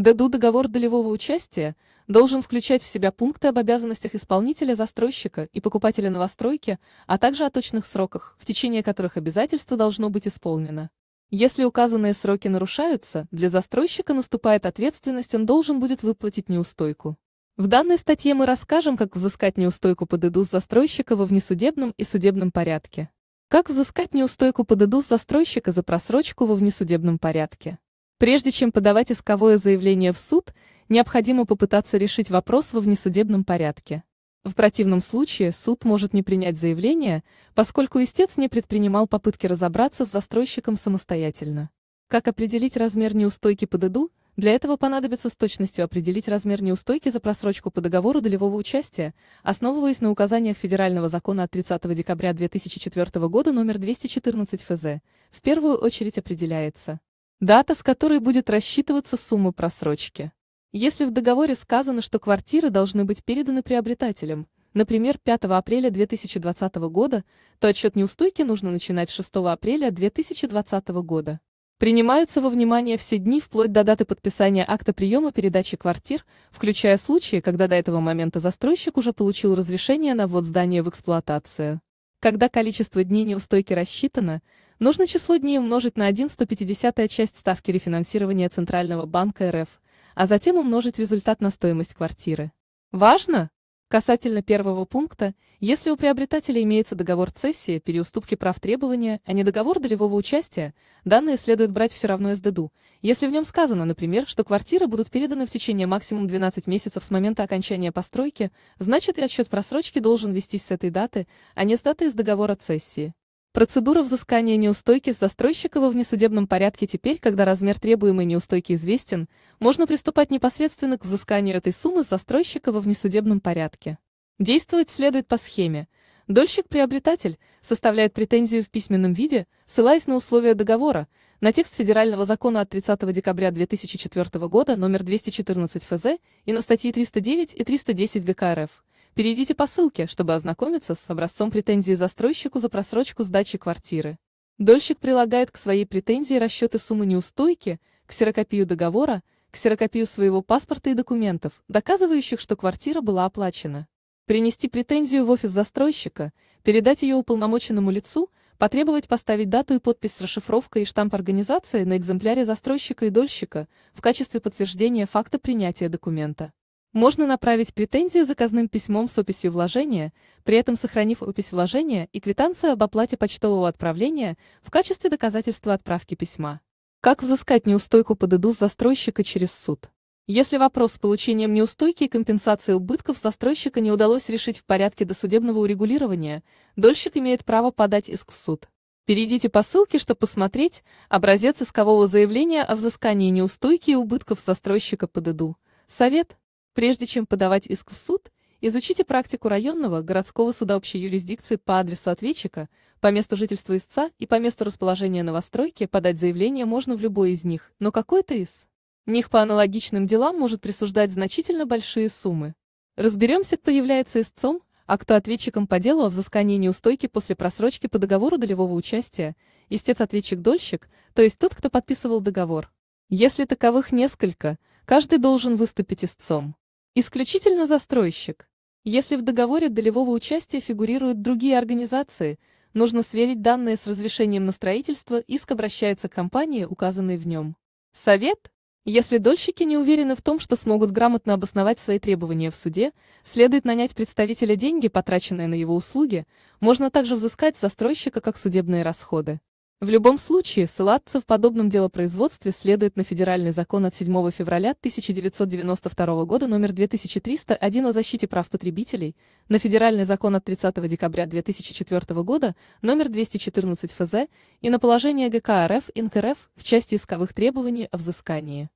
ДДУ договор долевого участия должен включать в себя пункты об обязанностях исполнителя застройщика и покупателя новостройки, а также о точных сроках, в течение которых обязательство должно быть исполнено. Если указанные сроки нарушаются, для застройщика наступает ответственность, он должен будет выплатить неустойку. В данной статье мы расскажем, как взыскать неустойку по ДДУ с застройщика во внесудебном и судебном порядке. Как взыскать неустойку по ДДУ с застройщика за просрочку во внесудебном порядке. Прежде чем подавать исковое заявление в суд, необходимо попытаться решить вопрос во внесудебном порядке. В противном случае суд может не принять заявление, поскольку истец не предпринимал попытки разобраться с застройщиком самостоятельно. Как определить размер неустойки по ДДУ? Для этого понадобится с точностью определить размер неустойки за просрочку по договору долевого участия, основываясь на указаниях Федерального закона от 30 декабря 2004 года номер 214 ФЗ. В первую очередь определяется Дата, с которой будет рассчитываться сумма просрочки. Если в договоре сказано, что квартиры должны быть переданы приобретателям, например, 5 апреля 2020 года, то отчет неустойки нужно начинать 6 апреля 2020 года. Принимаются во внимание все дни вплоть до даты подписания акта приема передачи квартир, включая случаи, когда до этого момента застройщик уже получил разрешение на ввод здания в эксплуатацию. Когда количество дней неустойки рассчитано, нужно число дней умножить на 1,150 часть ставки рефинансирования Центрального банка РФ, а затем умножить результат на стоимость квартиры. Важно, Касательно первого пункта, если у приобретателя имеется договор цессии, переуступки прав требования, а не договор долевого участия, данные следует брать все равно СДДУ, если в нем сказано, например, что квартиры будут переданы в течение максимум 12 месяцев с момента окончания постройки, значит и отсчет просрочки должен вестись с этой даты, а не с даты из договора цессии. Процедура взыскания неустойки с застройщика во внесудебном порядке теперь, когда размер требуемой неустойки известен, можно приступать непосредственно к взысканию этой суммы с застройщика во внесудебном порядке. Действовать следует по схеме. Дольщик-приобретатель составляет претензию в письменном виде, ссылаясь на условия договора, на текст федерального закона от 30 декабря 2004 года номер 214 ФЗ и на статьи 309 и 310 ГК РФ. Перейдите по ссылке, чтобы ознакомиться с образцом претензии застройщику за просрочку сдачи квартиры. Дольщик прилагает к своей претензии расчеты суммы неустойки, ксерокопию договора, ксерокопию своего паспорта и документов, доказывающих, что квартира была оплачена. Принести претензию в офис застройщика, передать ее уполномоченному лицу, потребовать поставить дату и подпись с расшифровкой и штамп организации на экземпляре застройщика и дольщика в качестве подтверждения факта принятия документа. Можно направить претензию заказным письмом с описью вложения, при этом сохранив опись вложения и квитанцию об оплате почтового отправления в качестве доказательства отправки письма. Как взыскать неустойку по ДДУ застройщика через суд? Если вопрос с получением неустойки и компенсации убытков застройщика не удалось решить в порядке досудебного урегулирования, дольщик имеет право подать иск в суд. Перейдите по ссылке, чтобы посмотреть образец искового заявления о взыскании неустойки и убытков застройщика по ДДУ. Совет. Прежде чем подавать иск в суд, изучите практику районного городского суда общей юрисдикции по адресу ответчика, по месту жительства истца и по месту расположения новостройки подать заявление можно в любой из них, но какой-то из них по аналогичным делам может присуждать значительно большие суммы. Разберемся, кто является истцом, а кто ответчиком по делу о взыскании неустойки после просрочки по договору долевого участия, истец-ответчик-дольщик, то есть тот, кто подписывал договор. Если таковых несколько, каждый должен выступить истцом. Исключительно застройщик. Если в договоре долевого участия фигурируют другие организации, нужно сверить данные с разрешением на строительство, иск обращается к компании, указанной в нем. Совет? Если дольщики не уверены в том, что смогут грамотно обосновать свои требования в суде, следует нанять представителя деньги, потраченные на его услуги, можно также взыскать с застройщика как судебные расходы. В любом случае, ссылаться в подобном делопроизводстве следует на федеральный закон от 7 февраля 1992 года номер 2301 о защите прав потребителей, на федеральный закон от 30 декабря 2004 года номер 214 ФЗ и на положение ГК РФ и НКРФ в части исковых требований о взыскании.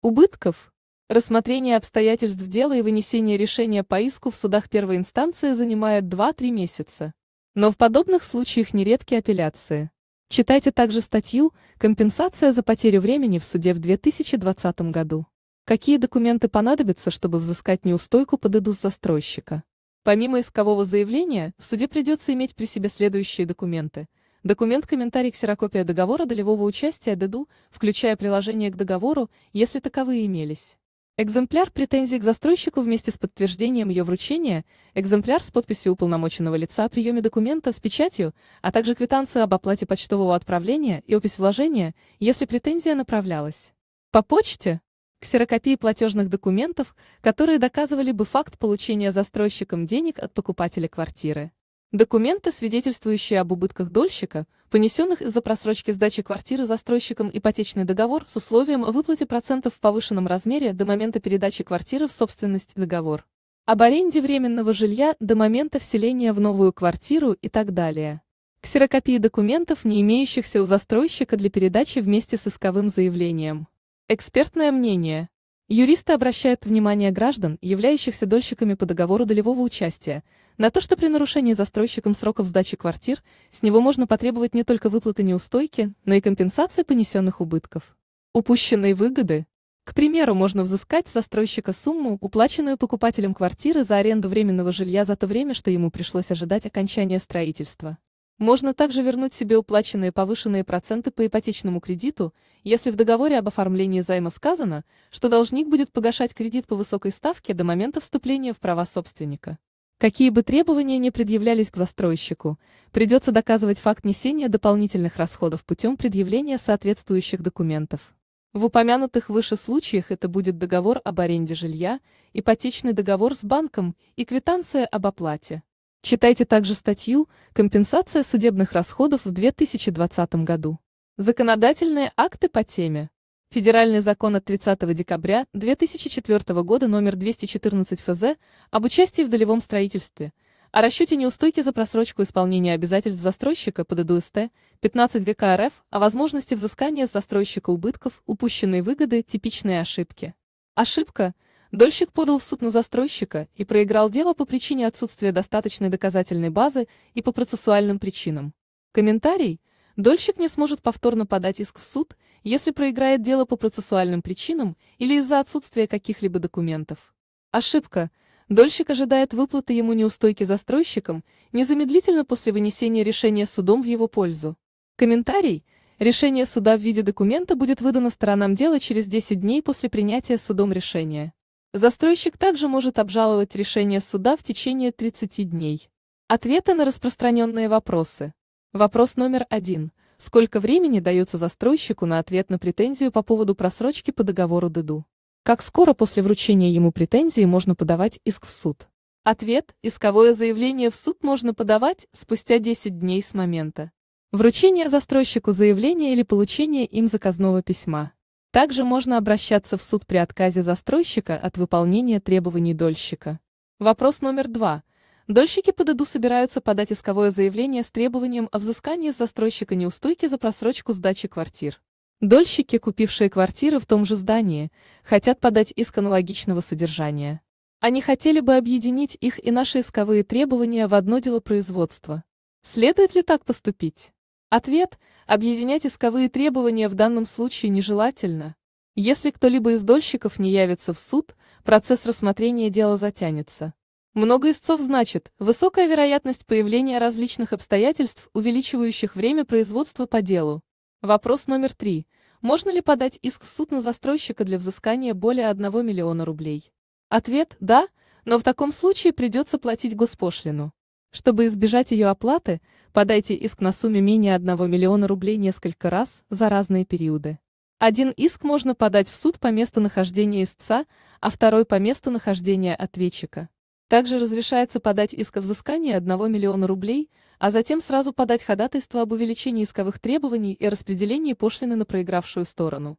Убытков. Рассмотрение обстоятельств дела и вынесение решения по иску в судах первой инстанции занимает 2-3 месяца. Но в подобных случаях нередки апелляции. Читайте также статью «Компенсация за потерю времени в суде в 2020 году». Какие документы понадобятся, чтобы взыскать неустойку по ДДУ с застройщика? Помимо искового заявления, в суде придется иметь при себе следующие документы. Документ-комментарий ксерокопия договора долевого участия ДДУ, включая приложение к договору, если таковые имелись. Экземпляр претензий к застройщику вместе с подтверждением ее вручения, экземпляр с подписью уполномоченного лица о приеме документа с печатью, а также квитанцию об оплате почтового отправления и опись вложения, если претензия направлялась по почте, ксерокопии платежных документов, которые доказывали бы факт получения застройщиком денег от покупателя квартиры. Документы, свидетельствующие об убытках дольщика, понесенных из-за просрочки сдачи квартиры застройщиком ипотечный договор с условием о выплате процентов в повышенном размере до момента передачи квартиры в собственность договор. Об аренде временного жилья до момента вселения в новую квартиру и так далее. Ксерокопии документов, не имеющихся у застройщика для передачи вместе с исковым заявлением. Экспертное мнение. Юристы обращают внимание граждан, являющихся дольщиками по договору долевого участия, на то, что при нарушении застройщиком сроков сдачи квартир с него можно потребовать не только выплаты неустойки, но и компенсации понесенных убытков. Упущенные выгоды. К примеру, можно взыскать с застройщика сумму, уплаченную покупателем квартиры за аренду временного жилья за то время, что ему пришлось ожидать окончания строительства. Можно также вернуть себе уплаченные повышенные проценты по ипотечному кредиту, если в договоре об оформлении займа сказано, что должник будет погашать кредит по высокой ставке до момента вступления в права собственника. Какие бы требования не предъявлялись к застройщику, придется доказывать факт несения дополнительных расходов путем предъявления соответствующих документов. В упомянутых выше случаях это будет договор об аренде жилья, ипотечный договор с банком и квитанция об оплате. Читайте также статью «Компенсация судебных расходов в 2020 году». Законодательные акты по теме. Федеральный закон от 30 декабря 2004 года номер 214 ФЗ об участии в долевом строительстве, о расчете неустойки за просрочку исполнения обязательств застройщика по ДДУСТ, 15 ГК РФ, о возможности взыскания с застройщика убытков, упущенные выгоды, типичные ошибки. Ошибка. Дольщик подал в суд на застройщика и проиграл дело по причине отсутствия достаточной доказательной базы и по процессуальным причинам. Комментарий – Дольщик не сможет повторно подать иск в суд, если проиграет дело по процессуальным причинам или из-за отсутствия каких-либо документов. Ошибка. Дольщик ожидает выплаты ему неустойки застройщикам незамедлительно после вынесения решения судом в его пользу. Комментарий. Решение суда в виде документа будет выдано сторонам дела через 10 дней после принятия судом решения. Застройщик также может обжаловать решение суда в течение 30 дней. Ответы на распространенные вопросы. Вопрос номер один. Сколько времени дается застройщику на ответ на претензию по поводу просрочки по договору ДДУ? Как скоро после вручения ему претензии можно подавать иск в суд? Ответ – исковое заявление в суд можно подавать спустя 10 дней с момента вручения застройщику заявления или получения им заказного письма. Также можно обращаться в суд при отказе застройщика от выполнения требований дольщика. Вопрос номер два – Дольщики ПДДУ собираются подать исковое заявление с требованием о взыскании с застройщика неустойки за просрочку сдачи квартир. Дольщики, купившие квартиры в том же здании, хотят подать иск аналогичного содержания. Они хотели бы объединить их и наши исковые требования в одно дело производства. Следует ли так поступить? Ответ – объединять исковые требования в данном случае нежелательно. Если кто-либо из дольщиков не явится в суд, процесс рассмотрения дела затянется. Много истцов значит, высокая вероятность появления различных обстоятельств, увеличивающих время производства по делу. Вопрос номер три. Можно ли подать иск в суд на застройщика для взыскания более 1 миллиона рублей? Ответ – да, но в таком случае придется платить госпошлину. Чтобы избежать ее оплаты, подайте иск на сумме менее 1 миллиона рублей несколько раз за разные периоды. Один иск можно подать в суд по месту нахождения истца, а второй по месту нахождения ответчика. Также разрешается подать иск о взыскании 1 миллиона рублей, а затем сразу подать ходатайство об увеличении исковых требований и распределении пошлины на проигравшую сторону.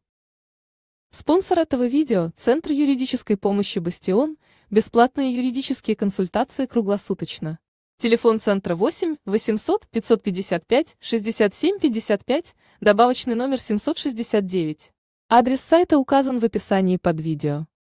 Спонсор этого видео – Центр юридической помощи «Бастион», бесплатные юридические консультации круглосуточно. Телефон центра 8 800 555 67 55, добавочный номер 769. Адрес сайта указан в описании под видео.